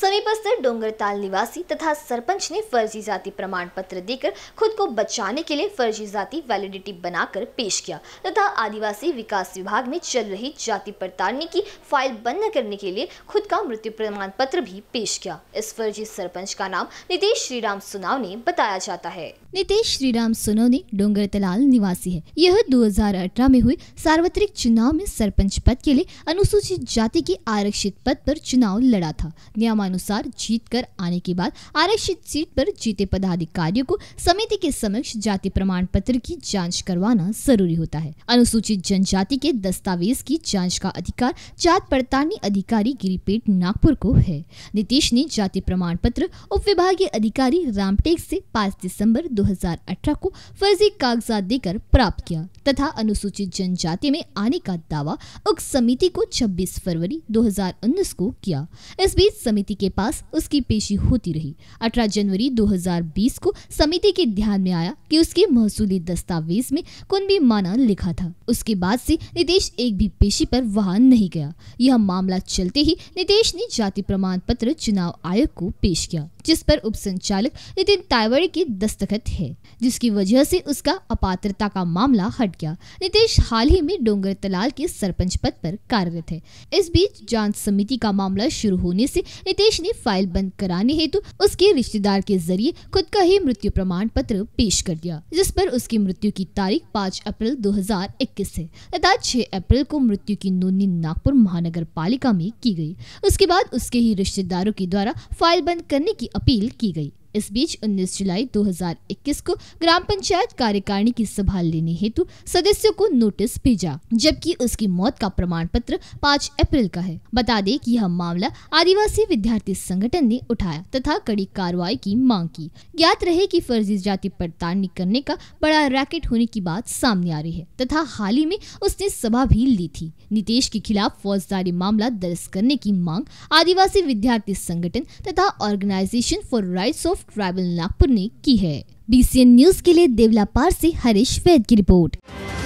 समीपस्थ डोंगरताल निवासी तथा सरपंच ने फर्जी जाति प्रमाण पत्र देकर खुद को बचाने के लिए फर्जी जाति वैलिडिटी बनाकर पेश किया तथा आदिवासी विकास विभाग में चल रही जाति पड़ताड़ने की फाइल बंद करने के लिए खुद का मृत्यु प्रमाण पत्र भी पेश किया इस फर्जी सरपंच का नाम नितेश श्रीराम सुनाव ने बताया जाता है नितेश श्रीराम सुनो ने डोंगर तलाल निवासी है यह 2018 में हुए सार्वत्रिक चुनाव में सरपंच पद के लिए अनुसूचित जाति के आरक्षित पद पर चुनाव लड़ा था नियमान अनुसार जीत कर आने के बाद आरक्षित सीट पर जीते पदाधिकारियों को समिति के समक्ष जाति प्रमाण पत्र की जांच करवाना जरूरी होता है अनुसूचित जनजाति के दस्तावेज की जांच का अधिकार जात पड़ताली अधिकारी गिरिपेट नागपुर को है नीतीश ने जाति प्रमाण पत्र उप विभागीय अधिकारी रामटेक से पाँच दिसम्बर दो को फर्जी कागजात देकर प्राप्त किया तथा अनुसूचित जनजाति में आने का दावा उक्त समिति को 26 फरवरी 2019 को किया इस बीच समिति के पास उसकी पेशी होती रही 18 जनवरी 2020 को समिति के ध्यान में आया कि उसके महसूली दस्तावेज में कुनबी माना लिखा था उसके बाद से नितेश एक भी पेशी पर वाहन नहीं गया यह मामला चलते ही नितेश ने जाति प्रमाण पत्र चुनाव आयोग को पेश किया जिस पर उप संचालक नितिन तावड़े के दस्तखत है जिसकी वजह से उसका अपात्रता का मामला हट गया नितेश हाल ही में डोंगर तलाल के सरपंच पद पर कार्यरत है इस बीच जांच समिति का मामला शुरू होने से नितेश राकेश ने फाइल बंद कराने हेतु उसके रिश्तेदार के जरिए खुद का ही मृत्यु प्रमाण पत्र पेश कर दिया जिस पर उसकी मृत्यु की तारीख 5 अप्रैल 2021 है तथा 6 अप्रैल को मृत्यु की नोनी नागपुर महानगर पालिका में की गई उसके बाद उसके ही रिश्तेदारों के द्वारा फाइल बंद करने की अपील की गई इस बीच 19 जुलाई 2021 को ग्राम पंचायत कार्यकारिणी की सभा लेने हेतु सदस्यों को नोटिस भेजा जबकि उसकी मौत का प्रमाण पत्र 5 अप्रैल का है बता दें कि यह मामला आदिवासी विद्यार्थी संगठन ने उठाया तथा कड़ी कार्रवाई की मांग की ज्ञात रहे की फर्जी जाति पड़ताल करने का बड़ा रैकेट होने की बात सामने आ रही है तथा हाल ही में उसने सभा भी ली थी नीतीश के खिलाफ फौजदारी मामला दर्ज करने की मांग आदिवासी विद्यार्थी संगठन तथा organisation for rights of of tribal Nagpur ने की है बी न्यूज के लिए देवलापार से हरीश वैद की रिपोर्ट